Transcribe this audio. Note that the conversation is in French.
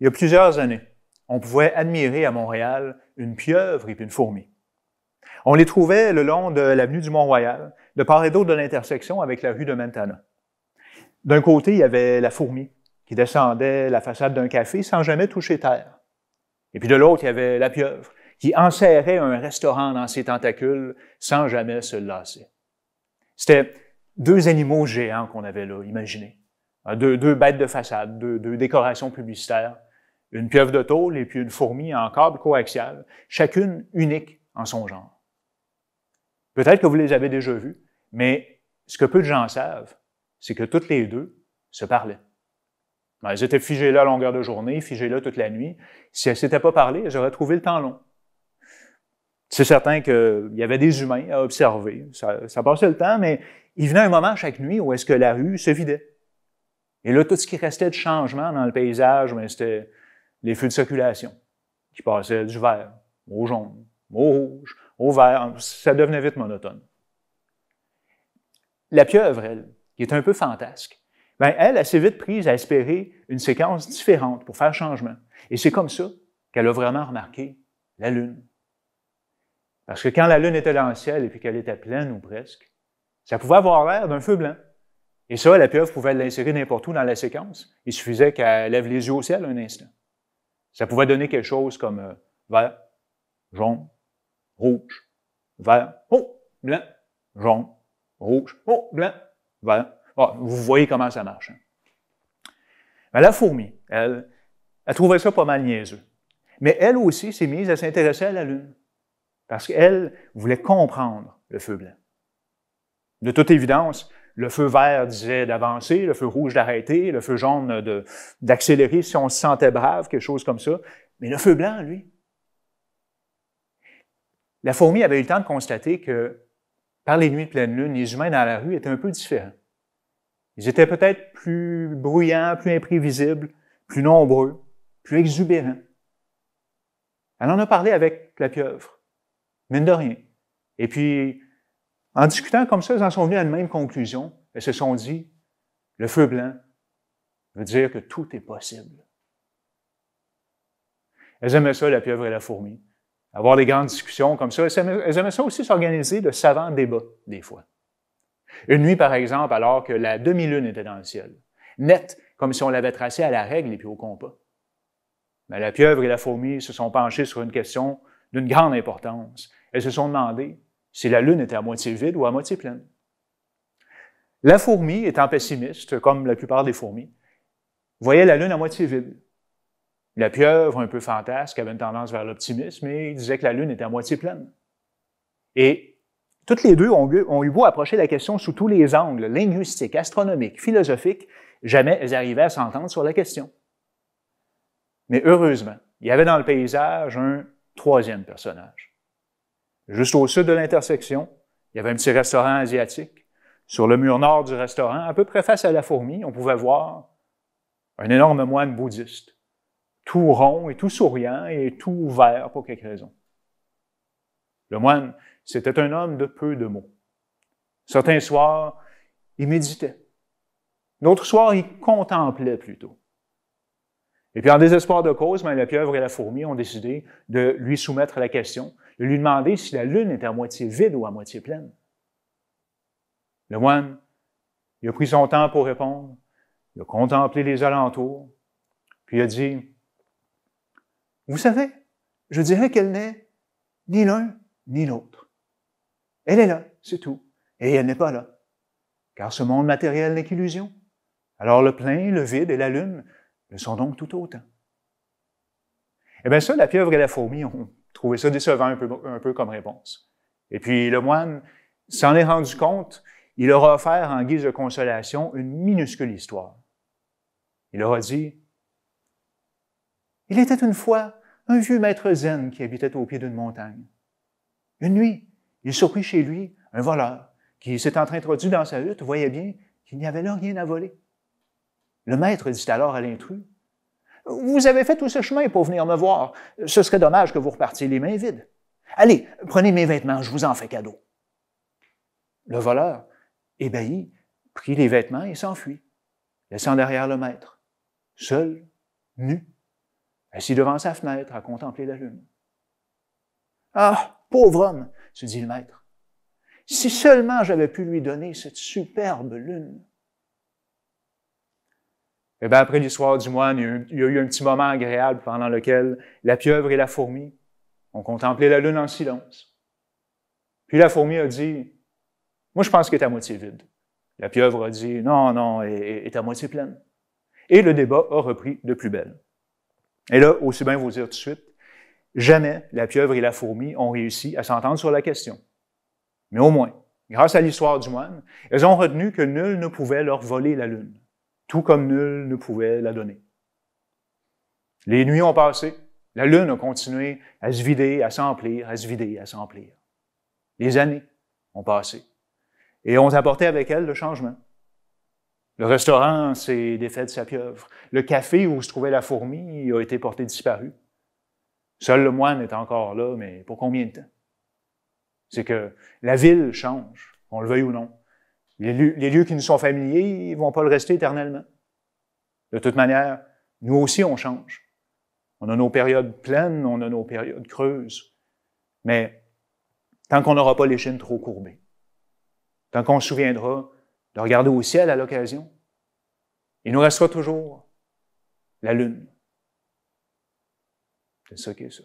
il y a plusieurs années, on pouvait admirer à Montréal une pieuvre et une fourmi. On les trouvait le long de l'avenue du Mont-Royal, de part et d'autre de l'intersection avec la rue de Montana. D'un côté, il y avait la fourmi qui descendait la façade d'un café sans jamais toucher terre. Et puis de l'autre, il y avait la pieuvre qui enserrait un restaurant dans ses tentacules sans jamais se lasser. C'était deux animaux géants qu'on avait là, imaginez. Deux, deux bêtes de façade, deux décorations publicitaires une pieuvre de tôle et puis une fourmi en câble coaxial, chacune unique en son genre. Peut-être que vous les avez déjà vues, mais ce que peu de gens savent, c'est que toutes les deux se parlaient. Ben, elles étaient figées là à longueur de journée, figées là toute la nuit. Si elles ne s'étaient pas parlées, elles auraient trouvé le temps long. C'est certain qu'il y avait des humains à observer. Ça, ça passait le temps, mais il venait un moment chaque nuit où est-ce que la rue se vidait. Et là, tout ce qui restait de changement dans le paysage, ben, c'était les feux de circulation qui passaient du vert au jaune, au rouge, au vert. Ça devenait vite monotone. La pieuvre, elle, qui est un peu fantasque, ben, elle, a assez vite prise à espérer une séquence différente pour faire changement. Et c'est comme ça qu'elle a vraiment remarqué la Lune. Parce que quand la Lune était dans le ciel et puis qu'elle était pleine ou presque, ça pouvait avoir l'air d'un feu blanc. Et ça, la pieuvre pouvait l'insérer n'importe où dans la séquence. Il suffisait qu'elle lève les yeux au ciel un instant. Ça pouvait donner quelque chose comme euh, vert, jaune, rouge, vert, oh, blanc, jaune, rouge, oh, blanc, vert. Ah, vous voyez comment ça marche. Hein. la fourmi, elle, elle trouvait ça pas mal niaiseux. Mais elle aussi s'est mise à s'intéresser à la Lune, parce qu'elle voulait comprendre le feu blanc. De toute évidence, le feu vert disait d'avancer, le feu rouge d'arrêter, le feu jaune d'accélérer si on se sentait brave, quelque chose comme ça. Mais le feu blanc, lui, la fourmi avait eu le temps de constater que par les nuits de pleine lune, les humains dans la rue étaient un peu différents. Ils étaient peut-être plus bruyants, plus imprévisibles, plus nombreux, plus exubérants. Elle en a parlé avec la pieuvre, mine de rien. Et puis, en discutant comme ça, elles en sont venus à la même conclusion et se sont dit, le feu blanc veut dire que tout est possible. Elles aimaient ça, la pieuvre et la fourmi. Avoir des grandes discussions comme ça. Elles aimaient, ça aussi s'organiser de savants débats, des fois. Une nuit, par exemple, alors que la demi-lune était dans le ciel, nette, comme si on l'avait tracée à la règle et puis au compas. Mais ben, la pieuvre et la fourmi se sont penchées sur une question d'une grande importance. Elles se sont demandées si la Lune était à moitié vide ou à moitié pleine. La fourmi, étant pessimiste, comme la plupart des fourmis, voyait la Lune à moitié vide. La pieuvre, un peu fantasque, avait une tendance vers l'optimisme et disait que la Lune était à moitié pleine. Et toutes les deux ont eu, beau approcher la question sous tous les angles, linguistiques, astronomiques, philosophiques, jamais elles arrivaient à s'entendre sur la question. Mais heureusement, il y avait dans le paysage un troisième personnage Juste au sud de l'intersection, il y avait un petit restaurant asiatique. Sur le mur nord du restaurant, à peu près face à la fourmi, on pouvait voir un énorme moine bouddhiste, tout rond et tout souriant et tout ouvert pour quelque raison. Le moine, c'était un homme de peu de mots. Certains soirs, il méditait. D'autres soirs, il contemplait plutôt. Et puis, en désespoir de cause, mais la pieuvre et la fourmi ont décidé de lui soumettre la question, de lui demander si la lune était à moitié vide ou à moitié pleine. Le moine, il a pris son temps pour répondre, il a contemplé les alentours, puis il a dit, Vous savez, je dirais qu'elle n'est ni l'un ni l'autre. Elle est là, c'est tout, et elle n'est pas là, car ce monde matériel n'est qu'illusion. Alors le plein, le vide et la lune le sont donc tout autant. Eh bien ça, la pieuvre et la fourmi ont trouvé ça décevant un peu, un peu comme réponse. Et puis le moine s'en est rendu compte, il leur a offert en guise de consolation une minuscule histoire. Il leur a dit, Il était une fois un vieux maître zen qui habitait au pied d'une montagne. Une nuit, il surprit chez lui un voleur qui s'est introduit dans sa hutte voyait bien qu'il n'y avait là rien à voler. Le maître dit alors à l'intrus, Vous avez fait tout ce chemin pour venir me voir. Ce serait dommage que vous repartiez les mains vides. Allez, prenez mes vêtements, je vous en fais cadeau. Le voleur, ébahi, prit les vêtements et s'enfuit, laissant derrière le maître, seul, nu, assis devant sa fenêtre à contempler la lune. Ah, pauvre homme, se dit le maître, si seulement j'avais pu lui donner cette superbe lune. Eh bien, après l'histoire du moine, il y, a eu, un petit moment agréable pendant lequel la pieuvre et la fourmi ont contemplé la lune en silence. Puis la fourmi a dit, moi je pense qu'elle est à moitié vide. La pieuvre a dit, non, non, elle est à moitié pleine. Et le débat a repris de plus belle. Et là, aussi bien vous dire tout de suite, jamais la pieuvre et la fourmi ont réussi à s'entendre sur la question. Mais au moins, grâce à l'histoire du moine, elles ont retenu que nul ne pouvait leur voler la lune tout comme nul ne pouvait la donner. Les nuits ont passé, la lune a continué à se vider, à s'emplir, à se vider, à s'emplir. Les années ont passé et ont apporté avec elles le changement. Le restaurant s'est défait de sa pieuvre. Le café où se trouvait la fourmi a été porté disparu. Seul le moine est encore là, mais pour combien de temps? C'est que la ville change, qu'on le veuille ou non. Les lieux, qui nous sont familiers, ils vont pas le rester éternellement. De toute manière, nous aussi, on change. On a nos périodes pleines, on a nos périodes creuses. Mais tant qu'on n'aura pas les chaînes trop courbées, tant qu'on se souviendra de regarder au ciel à l'occasion, il nous restera toujours la lune. C'est ça qui est ça.